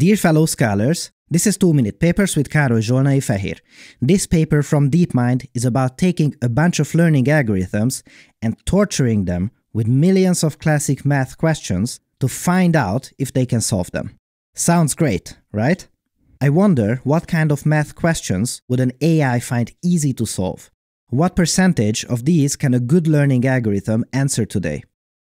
Dear fellow scholars, this is 2 Minute Papers with Károly Zsolnai Fehér. This paper from DeepMind is about taking a bunch of learning algorithms and torturing them with millions of classic math questions to find out if they can solve them. Sounds great, right? I wonder what kind of math questions would an AI find easy to solve? What percentage of these can a good learning algorithm answer today?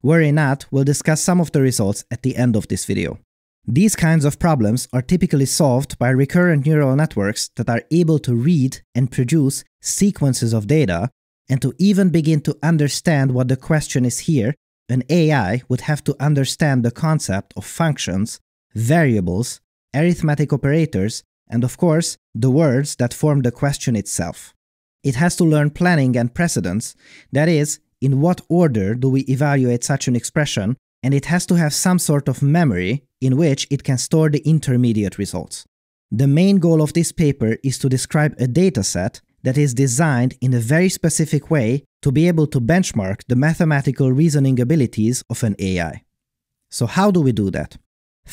Worry not, we'll discuss some of the results at the end of this video. These kinds of problems are typically solved by recurrent neural networks that are able to read and produce sequences of data, and to even begin to understand what the question is here, an AI would have to understand the concept of functions, variables, arithmetic operators, and of course, the words that form the question itself. It has to learn planning and precedence, that is, in what order do we evaluate such an expression, and it has to have some sort of memory in which it can store the intermediate results. The main goal of this paper is to describe a dataset that is designed in a very specific way to be able to benchmark the mathematical reasoning abilities of an AI. So how do we do that?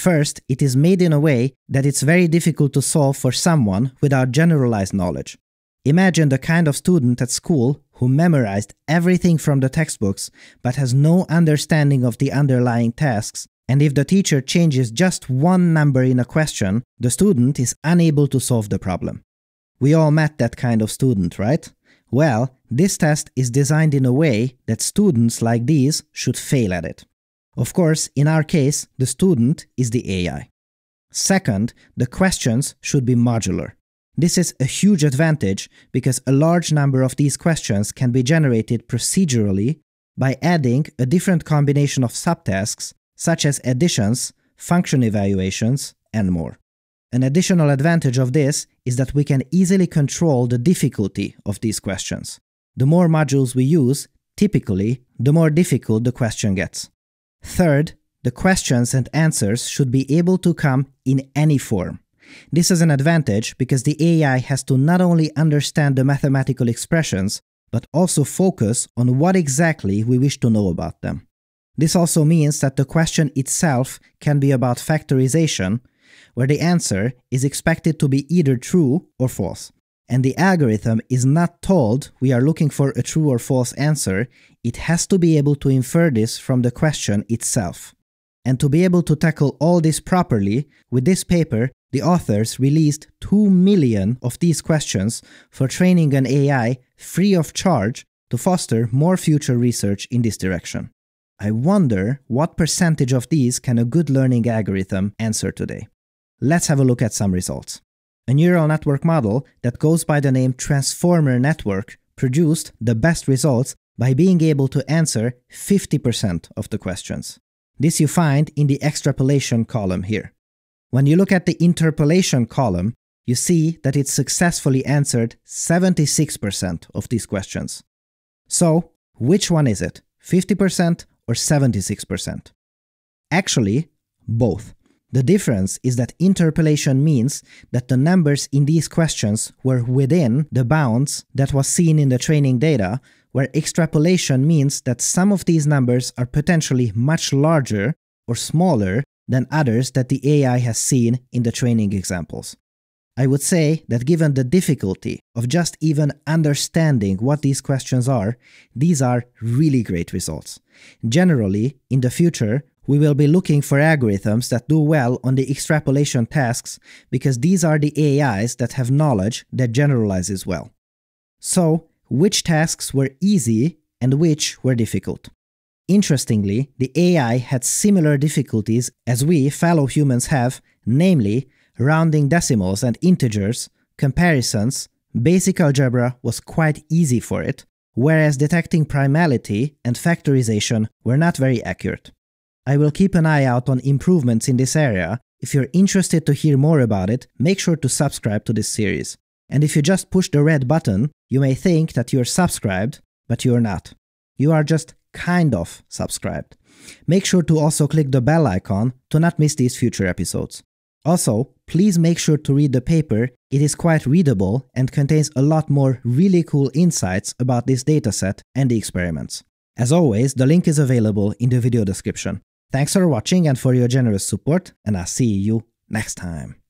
First, it is made in a way that it's very difficult to solve for someone without generalized knowledge. Imagine the kind of student at school who memorized everything from the textbooks but has no understanding of the underlying tasks and if the teacher changes just one number in a question, the student is unable to solve the problem. We all met that kind of student, right? Well, this test is designed in a way that students like these should fail at it. Of course, in our case, the student is the AI. Second, the questions should be modular. This is a huge advantage because a large number of these questions can be generated procedurally by adding a different combination of subtasks such as additions, function evaluations, and more. An additional advantage of this is that we can easily control the difficulty of these questions. The more modules we use, typically, the more difficult the question gets. Third, the questions and answers should be able to come in any form. This is an advantage because the AI has to not only understand the mathematical expressions, but also focus on what exactly we wish to know about them. This also means that the question itself can be about factorization, where the answer is expected to be either true or false. And the algorithm is not told we are looking for a true or false answer, it has to be able to infer this from the question itself. And to be able to tackle all this properly, with this paper, the authors released 2 million of these questions for training an AI free of charge to foster more future research in this direction. I wonder what percentage of these can a good learning algorithm answer today. Let's have a look at some results. A neural network model that goes by the name Transformer Network produced the best results by being able to answer 50% of the questions. This you find in the extrapolation column here. When you look at the interpolation column, you see that it successfully answered 76% of these questions. So, which one is it? 50%, or 76%? Actually, both. The difference is that interpolation means that the numbers in these questions were within the bounds that was seen in the training data, where extrapolation means that some of these numbers are potentially much larger or smaller than others that the AI has seen in the training examples. I would say that given the difficulty of just even understanding what these questions are, these are really great results. Generally, in the future, we will be looking for algorithms that do well on the extrapolation tasks because these are the AIs that have knowledge that generalizes well. So, which tasks were easy and which were difficult? Interestingly, the AI had similar difficulties as we fellow humans have, namely, rounding decimals and integers, comparisons, basic algebra was quite easy for it, whereas detecting primality and factorization were not very accurate. I will keep an eye out on improvements in this area. If you're interested to hear more about it, make sure to subscribe to this series. And if you just push the red button, you may think that you're subscribed, but you're not. You are just kind of subscribed. Make sure to also click the bell icon to not miss these future episodes. Also, please make sure to read the paper, it is quite readable and contains a lot more really cool insights about this dataset and the experiments. As always, the link is available in the video description. Thanks for watching and for your generous support, and I'll see you next time.